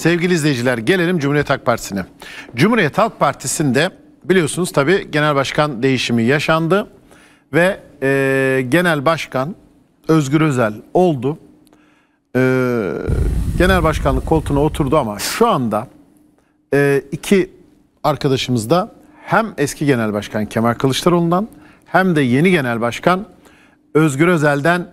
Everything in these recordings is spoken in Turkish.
Sevgili izleyiciler gelelim Cumhuriyet Halk Partisi'ne. Cumhuriyet Halk Partisi'nde biliyorsunuz tabi genel başkan değişimi yaşandı ve e, genel başkan Özgür Özel oldu. E, genel başkanlık koltuğuna oturdu ama şu anda e, iki arkadaşımız da hem eski genel başkan Kemal Kılıçdaroğlu'ndan hem de yeni genel başkan Özgür Özel'den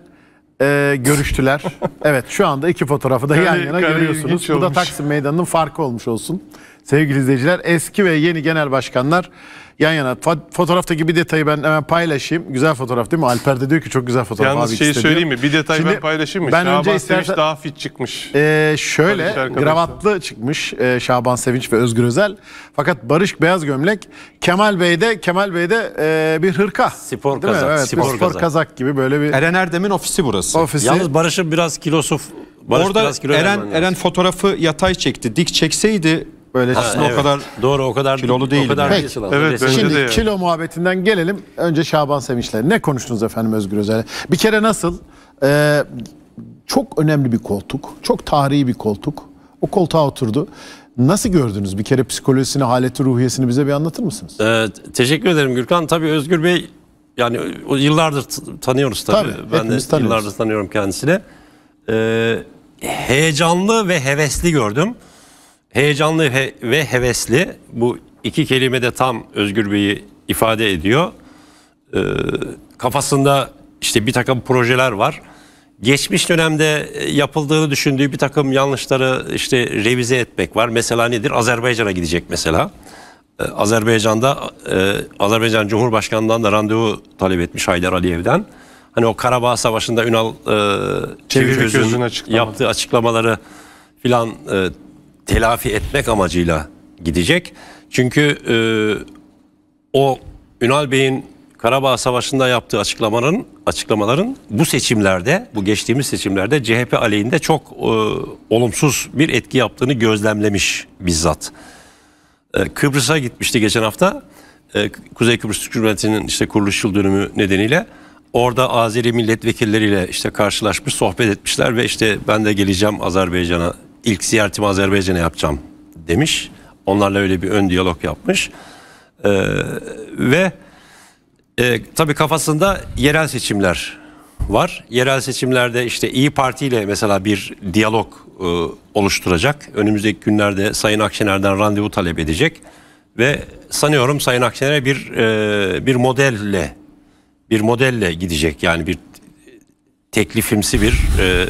e, görüştüler. evet şu anda iki fotoğrafı da yan yana görüyorsunuz. Bu da Taksim Meydanı'nın farkı olmuş olsun. Sevgili izleyiciler eski ve yeni genel başkanlar yan yana. Fotoğraftaki bir detayı ben hemen paylaşayım. Güzel fotoğraf değil mi? Alper de diyor ki çok güzel fotoğraf Yalnız şeyi istediyor. söyleyeyim mi? Bir detayı Şimdi, ben paylaşayım mı? Ben Şaban önce istersen, Sevinç daha fit çıkmış. E, şöyle gravatlı çıkmış e, Şaban Sevinç ve Özgür Özel. Fakat Barış Beyaz Gömlek. Kemal Bey'de Kemal Bey'de e, bir hırka. Spor kazak. Evet, spor, spor kazak. kazak gibi böyle bir. Eren Erdem'in ofisi burası. Ofisi. Yalnız Barış'ın biraz kilosu Barış Orada Eren, Eren fotoğrafı yatay çekti. Dik çekseydi Böyle ha, evet. o kadar doğru o kadar kilolu değil. O kadar evet, Şimdi de kilo muhabbetinden gelelim. Önce Şaban Sevinç'le ne konuştunuz efendim Özgür Özel'e? Bir kere nasıl? Ee, çok önemli bir koltuk. Çok tarihi bir koltuk. O koltuğa oturdu. Nasıl gördünüz? Bir kere psikolojisini, haleti, ruhiyesini bize bir anlatır mısınız? Ee, teşekkür ederim Gürkan. Tabii Özgür Bey yani yıllardır tanıyoruz tabii. tabii ben de tanıyoruz. yıllardır tanıyorum kendisini. Ee, heyecanlı ve hevesli gördüm heyecanlı he ve hevesli bu iki kelime de tam Özgür Bey'i ifade ediyor. Ee, kafasında işte bir takım projeler var. Geçmiş dönemde e, yapıldığını düşündüğü bir takım yanlışları işte revize etmek var. Mesela nedir? Azerbaycan'a gidecek mesela. Ee, Azerbaycan'da e, Azerbaycan Cumhurbaşkanı'ndan da randevu talep etmiş Haydar Aliyev'den. Hani o Karabağ Savaşı'nda Ünal e, yaptığı açıklamaları filan e, telafi etmek amacıyla gidecek. Çünkü e, o Ünal Bey'in Karabağ Savaşı'nda yaptığı açıklamaların açıklamaların bu seçimlerde, bu geçtiğimiz seçimlerde CHP aleyhinde çok e, olumsuz bir etki yaptığını gözlemlemiş bizzat. E, Kıbrıs'a gitmişti geçen hafta. E, Kuzey Kıbrıs Türk Cumhuriyeti'nin işte kuruluş yıl dönümü nedeniyle orada Azeri milletvekilleriyle işte karşılaşmış, sohbet etmişler ve işte ben de geleceğim Azerbaycan'a ilk ziyaretimi Azerbaycan'a yapacağım demiş. Onlarla öyle bir ön diyalog yapmış. Ee, ve e, tabii kafasında yerel seçimler var. Yerel seçimlerde işte İyi Parti ile mesela bir diyalog e, oluşturacak. Önümüzdeki günlerde Sayın Akşener'den randevu talep edecek ve sanıyorum Sayın Akşener'e bir e, bir modelle bir modelle gidecek. Yani bir teklifimsi bir e,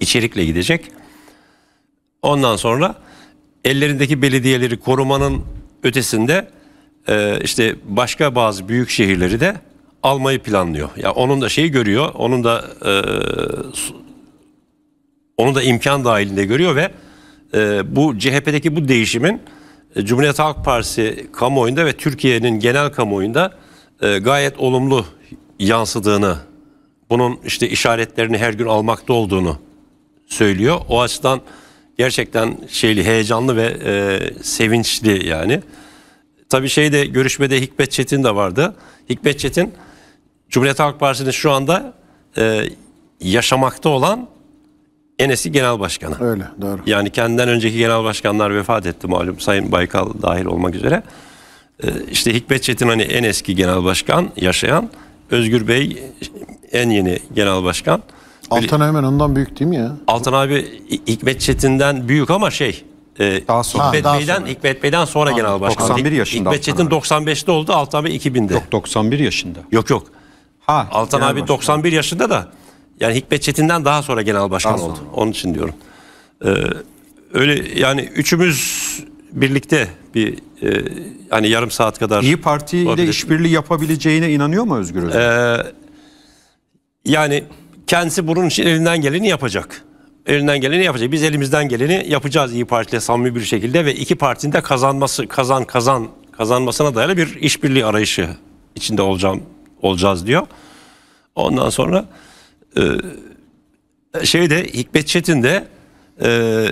içerikle gidecek. Ondan sonra ellerindeki belediyeleri korumanın ötesinde e, işte başka bazı büyük şehirleri de almayı planlıyor. Ya yani onun da şeyi görüyor, onun da e, onu da imkan dahilinde görüyor ve e, bu CHP'deki bu değişimin e, Cumhuriyet Halk Partisi kamuoyunda ve Türkiye'nin genel kamuoyunda e, gayet olumlu yansıdığını, bunun işte işaretlerini her gün almakta olduğunu söylüyor. O açıdan gerçekten şeyli heyecanlı ve e, sevinçli yani. Tabii şeyde görüşmede Hikmet Çetin de vardı. Hikmet Çetin Cumhuriyet Halk Partisi'nin şu anda e, yaşamakta olan en eski genel başkanı. Öyle doğru. Yani kendinden önceki genel başkanlar vefat etti malum Sayın Baykal dahil olmak üzere. E, işte Hikmet Çetin hani en eski genel başkan yaşayan. Özgür Bey en yeni genel başkan. Altan hemen ondan büyük değil mi ya? Altan abi Hikmet Çetin'den büyük ama şey e, daha sonra. Hikmet, daha Bey'den, sonra. Hikmet Bey'den sonra Anladım. genel başkan. 91 yaşında. Hikmet Çetin 95'te oldu Altan Bey 2000'de. Yok 91 yaşında. Yok yok. Ha, Altan abi başkan. 91 yaşında da yani Hikmet Çetin'den daha sonra genel başkan daha oldu. Sonra. Onun için diyorum. Ee, öyle yani üçümüz birlikte bir e, hani yarım saat kadar İyi Parti ile işbirliği yapabileceğine inanıyor mu Özgür Özel? Ee, yani Kendisi bunun için elinden geleni yapacak. Elinden geleni yapacak. Biz elimizden geleni yapacağız İyi Parti samimi bir şekilde ve iki partinin de kazanması kazan kazan kazanmasına dayalı bir işbirliği arayışı içinde olacağım olacağız diyor. Ondan sonra e, şeyde Hikmet Çetin de e,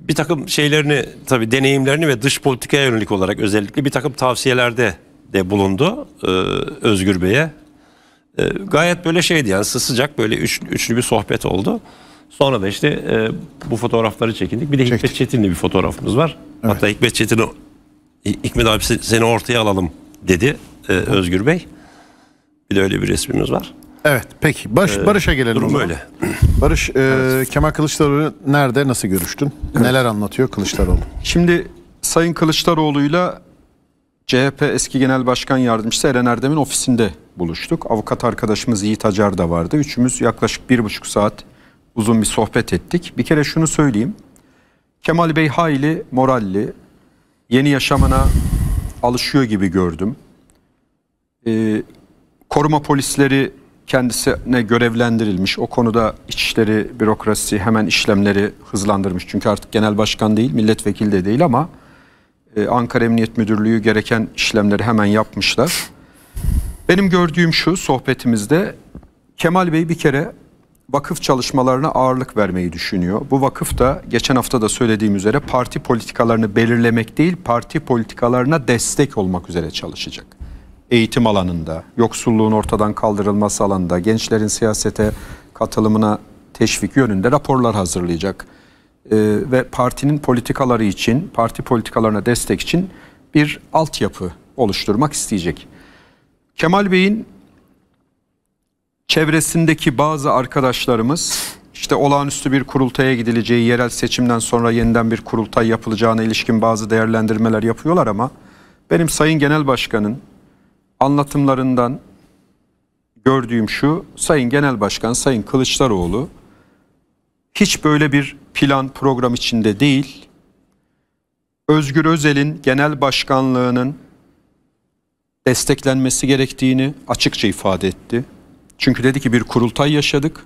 bir takım şeylerini tabi deneyimlerini ve dış politikaya yönelik olarak özellikle bir takım tavsiyelerde de bulundu e, Özgür Bey'e e, gayet böyle şeydi yani sıcak böyle üç, üçlü bir sohbet oldu. Sonra da işte e, bu fotoğrafları çekindik. Bir de Çektik. Hikmet Çetin'le bir fotoğrafımız var. Evet. Hatta Hikmet Çetin'i Hikmet abi seni ortaya alalım dedi e, Özgür Bey. Bir de öyle bir resmimiz var. Evet peki Barış, ee, Barış'a gelelim. Durum öyle. Barış e, evet. Kemal Kılıçdaroğlu nerede nasıl görüştün? Evet. Neler anlatıyor Kılıçdaroğlu? Şimdi Sayın Kılıçdaroğlu'yla CHP eski Genel Başkan Yardımcısı Eren Erdem'in ofisinde buluştuk. Avukat arkadaşımız Yiğit Acar da vardı. Üçümüz yaklaşık bir buçuk saat uzun bir sohbet ettik. Bir kere şunu söyleyeyim. Kemal Bey hayli moralli, yeni yaşamına alışıyor gibi gördüm. Ee, koruma polisleri kendisine görevlendirilmiş. O konuda içişleri, bürokrasi hemen işlemleri hızlandırmış. Çünkü artık genel başkan değil, milletvekili de değil ama e, Ankara Emniyet Müdürlüğü gereken işlemleri hemen yapmışlar. Benim gördüğüm şu sohbetimizde Kemal Bey bir kere vakıf çalışmalarına ağırlık vermeyi düşünüyor. Bu vakıf da geçen hafta da söylediğim üzere parti politikalarını belirlemek değil, parti politikalarına destek olmak üzere çalışacak. Eğitim alanında, yoksulluğun ortadan kaldırılması alanında, gençlerin siyasete katılımına teşvik yönünde raporlar hazırlayacak. Ee, ve partinin politikaları için, parti politikalarına destek için bir altyapı oluşturmak isteyecek. Kemal Bey'in çevresindeki bazı arkadaşlarımız işte olağanüstü bir kurultaya gidileceği, yerel seçimden sonra yeniden bir kurultay yapılacağına ilişkin bazı değerlendirmeler yapıyorlar ama benim Sayın Genel Başkan'ın anlatımlarından gördüğüm şu, Sayın Genel Başkan, Sayın Kılıçdaroğlu hiç böyle bir plan program içinde değil. Özgür Özel'in genel başkanlığının desteklenmesi gerektiğini açıkça ifade etti. Çünkü dedi ki bir kurultay yaşadık.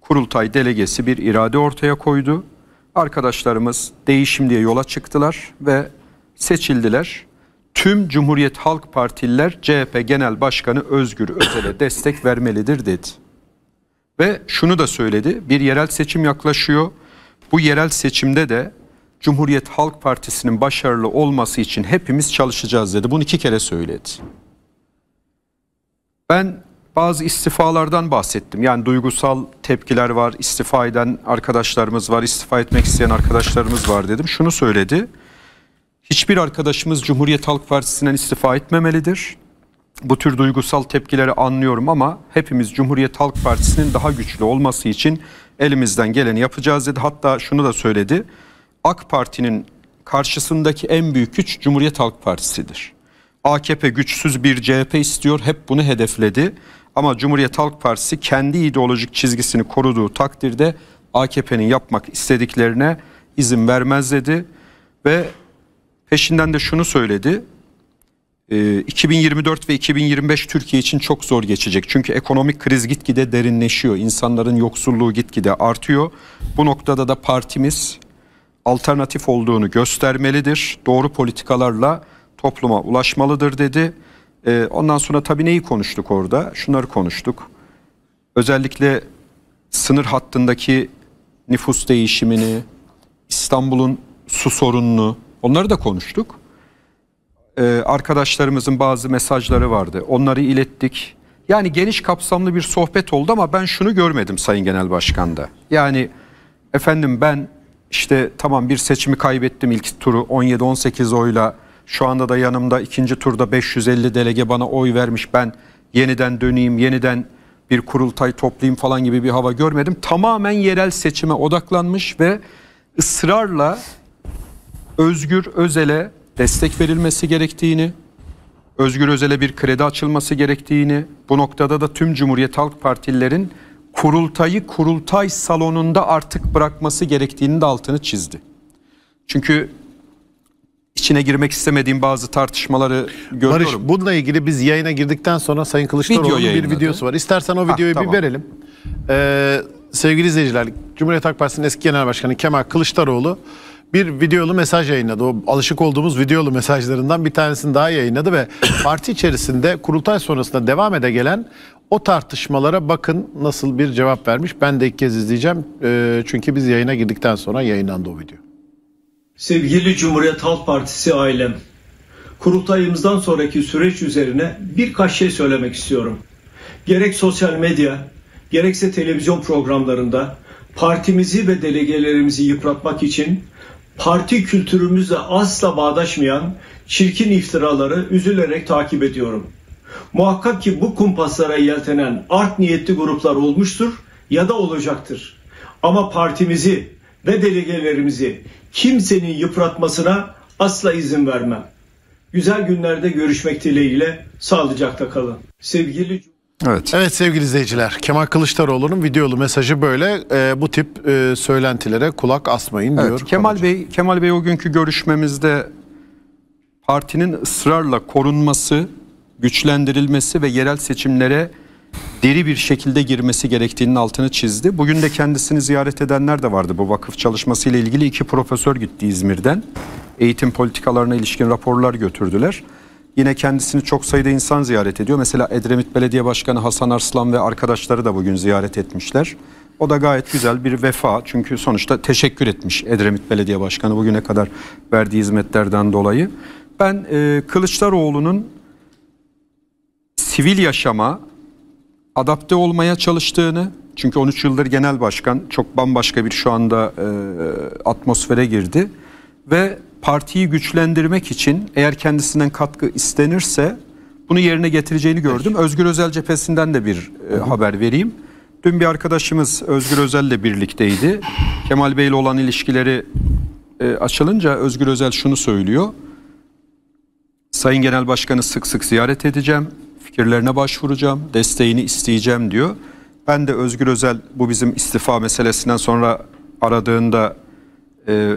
Kurultay delegesi bir irade ortaya koydu. Arkadaşlarımız değişim diye yola çıktılar ve seçildiler. Tüm Cumhuriyet Halk Partililer CHP Genel Başkanı Özgür Özel'e destek vermelidir dedi. Ve şunu da söyledi. Bir yerel seçim yaklaşıyor. Bu yerel seçimde de Cumhuriyet Halk Partisi'nin başarılı olması için hepimiz çalışacağız dedi. Bunu iki kere söyledi. Ben bazı istifalardan bahsettim. Yani duygusal tepkiler var, istifa eden arkadaşlarımız var, istifa etmek isteyen arkadaşlarımız var dedim. Şunu söyledi. Hiçbir arkadaşımız Cumhuriyet Halk Partisi'nden istifa etmemelidir. Bu tür duygusal tepkileri anlıyorum ama hepimiz Cumhuriyet Halk Partisi'nin daha güçlü olması için elimizden geleni yapacağız dedi. Hatta şunu da söyledi. AK Parti'nin karşısındaki en büyük güç Cumhuriyet Halk Partisi'dir. AKP güçsüz bir CHP istiyor, hep bunu hedefledi. Ama Cumhuriyet Halk Partisi kendi ideolojik çizgisini koruduğu takdirde AKP'nin yapmak istediklerine izin vermez dedi. Ve peşinden de şunu söyledi. 2024 ee, ve 2025 Türkiye için çok zor geçecek. Çünkü ekonomik kriz gitgide derinleşiyor. İnsanların yoksulluğu gitgide artıyor. Bu noktada da partimiz alternatif olduğunu göstermelidir. Doğru politikalarla topluma ulaşmalıdır dedi. E, ondan sonra tabii neyi konuştuk orada? Şunları konuştuk. Özellikle sınır hattındaki nüfus değişimini, İstanbul'un su sorununu onları da konuştuk. Ee, arkadaşlarımızın bazı mesajları vardı. Onları ilettik. Yani geniş kapsamlı bir sohbet oldu ama ben şunu görmedim Sayın Genel Başkan'da. Yani efendim ben işte tamam bir seçimi kaybettim ilk turu 17-18 oyla. Şu anda da yanımda ikinci turda 550 delege bana oy vermiş. Ben yeniden döneyim, yeniden bir kurultay toplayayım falan gibi bir hava görmedim. Tamamen yerel seçime odaklanmış ve ısrarla Özgür Özel'e destek verilmesi gerektiğini, Özgür Özel'e bir kredi açılması gerektiğini, bu noktada da tüm Cumhuriyet Halk Partililerin kurultayı kurultay salonunda artık bırakması gerektiğini de altını çizdi. Çünkü içine girmek istemediğim bazı tartışmaları görüyorum. Barış bununla ilgili biz yayına girdikten sonra Sayın Kılıçdaroğlu'nun bir videosu var. İstersen o videoyu ah, tamam. bir verelim. Ee, sevgili izleyiciler, Cumhuriyet Halk Partisi'nin eski genel başkanı Kemal Kılıçdaroğlu bir videolu mesaj yayınladı. O alışık olduğumuz videolu mesajlarından bir tanesini daha yayınladı ve parti içerisinde kurultay sonrasında devam ede gelen o tartışmalara bakın nasıl bir cevap vermiş. Ben de ilk kez izleyeceğim. Ee, çünkü biz yayına girdikten sonra yayınlandı o video. Sevgili Cumhuriyet Halk Partisi ailem, kurultayımızdan sonraki süreç üzerine birkaç şey söylemek istiyorum. Gerek sosyal medya, gerekse televizyon programlarında partimizi ve delegelerimizi yıpratmak için parti kültürümüzle asla bağdaşmayan çirkin iftiraları üzülerek takip ediyorum. Muhakkak ki bu kumpaslara yeltenen art niyetli gruplar olmuştur ya da olacaktır. Ama partimizi ve delegelerimizi kimsenin yıpratmasına asla izin vermem. Güzel günlerde görüşmek dileğiyle sağlıcakla kalın. Sevgili Evet. Evet sevgili izleyiciler Kemal Kılıçdaroğlu'nun videolu mesajı böyle e, bu tip e, söylentilere kulak asmayın evet, diyor. Kemal Bey Kemal Bey o günkü görüşmemizde partinin ısrarla korunması güçlendirilmesi ve yerel seçimlere deri bir şekilde girmesi gerektiğinin altını çizdi. Bugün de kendisini ziyaret edenler de vardı bu vakıf çalışmasıyla ilgili iki profesör gitti İzmir'den. Eğitim politikalarına ilişkin raporlar götürdüler. Yine kendisini çok sayıda insan ziyaret ediyor. Mesela Edremit Belediye Başkanı Hasan Arslan ve arkadaşları da bugün ziyaret etmişler. O da gayet güzel bir vefa çünkü sonuçta teşekkür etmiş Edremit Belediye Başkanı bugüne kadar verdiği hizmetlerden dolayı. Ben e, Kılıçdaroğlu'nun sivil yaşama adapte olmaya çalıştığını çünkü 13 yıldır genel başkan çok bambaşka bir şu anda e, atmosfere girdi ve partiyi güçlendirmek için eğer kendisinden katkı istenirse bunu yerine getireceğini gördüm. Peki. Özgür Özel cephesinden de bir e, haber vereyim. Dün bir arkadaşımız Özgür Özel Özel'le birlikteydi. Kemal Bey ile olan ilişkileri e, açılınca Özgür Özel şunu söylüyor. Sayın Genel Başkanı sık sık ziyaret edeceğim fikirlerine başvuracağım, desteğini isteyeceğim diyor. Ben de Özgür Özel bu bizim istifa meselesinden sonra aradığında e,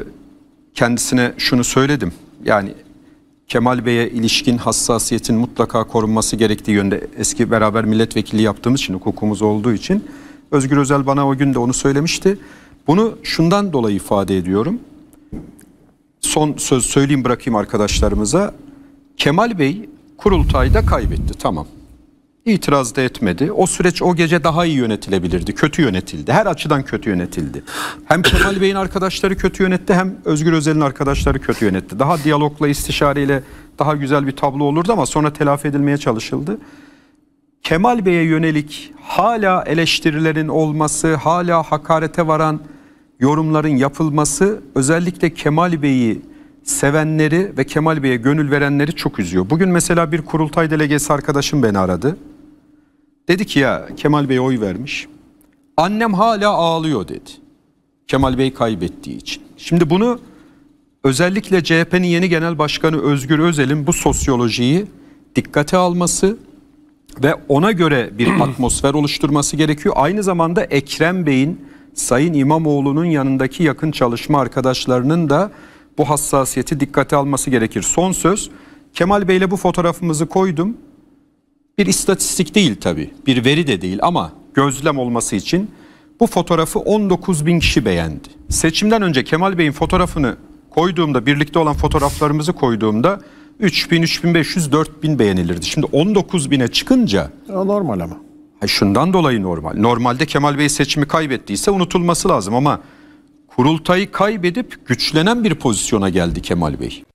kendisine şunu söyledim. Yani Kemal Bey'e ilişkin hassasiyetin mutlaka korunması gerektiği yönde eski beraber milletvekili yaptığımız için hukukumuz olduğu için Özgür Özel bana o gün de onu söylemişti. Bunu şundan dolayı ifade ediyorum. Son söz söyleyeyim bırakayım arkadaşlarımıza. Kemal Bey kurultayda kaybetti. Tamam. İtiraz da etmedi. O süreç o gece daha iyi yönetilebilirdi. Kötü yönetildi. Her açıdan kötü yönetildi. Hem Kemal Bey'in arkadaşları kötü yönetti hem Özgür Özel'in arkadaşları kötü yönetti. Daha diyalogla, istişareyle daha güzel bir tablo olurdu ama sonra telafi edilmeye çalışıldı. Kemal Bey'e yönelik hala eleştirilerin olması, hala hakarete varan yorumların yapılması özellikle Kemal Bey'i sevenleri ve Kemal Bey'e gönül verenleri çok üzüyor. Bugün mesela bir kurultay delegesi arkadaşım beni aradı. Dedi ki ya Kemal Bey oy vermiş. Annem hala ağlıyor dedi. Kemal Bey kaybettiği için. Şimdi bunu özellikle CHP'nin yeni genel başkanı Özgür Özel'in bu sosyolojiyi dikkate alması ve ona göre bir atmosfer oluşturması gerekiyor. Aynı zamanda Ekrem Bey'in Sayın İmamoğlu'nun yanındaki yakın çalışma arkadaşlarının da bu hassasiyeti dikkate alması gerekir. Son söz Kemal Bey'le bu fotoğrafımızı koydum. Bir istatistik değil tabii, bir veri de değil ama gözlem olması için bu fotoğrafı 19 bin kişi beğendi. Seçimden önce Kemal Bey'in fotoğrafını koyduğumda, birlikte olan fotoğraflarımızı koyduğumda 3000, 3500, 4000 beğenilirdi. Şimdi 19 bine çıkınca... Ya normal ama. Şundan dolayı normal. Normalde Kemal Bey seçimi kaybettiyse unutulması lazım ama kurultayı kaybedip güçlenen bir pozisyona geldi Kemal Bey.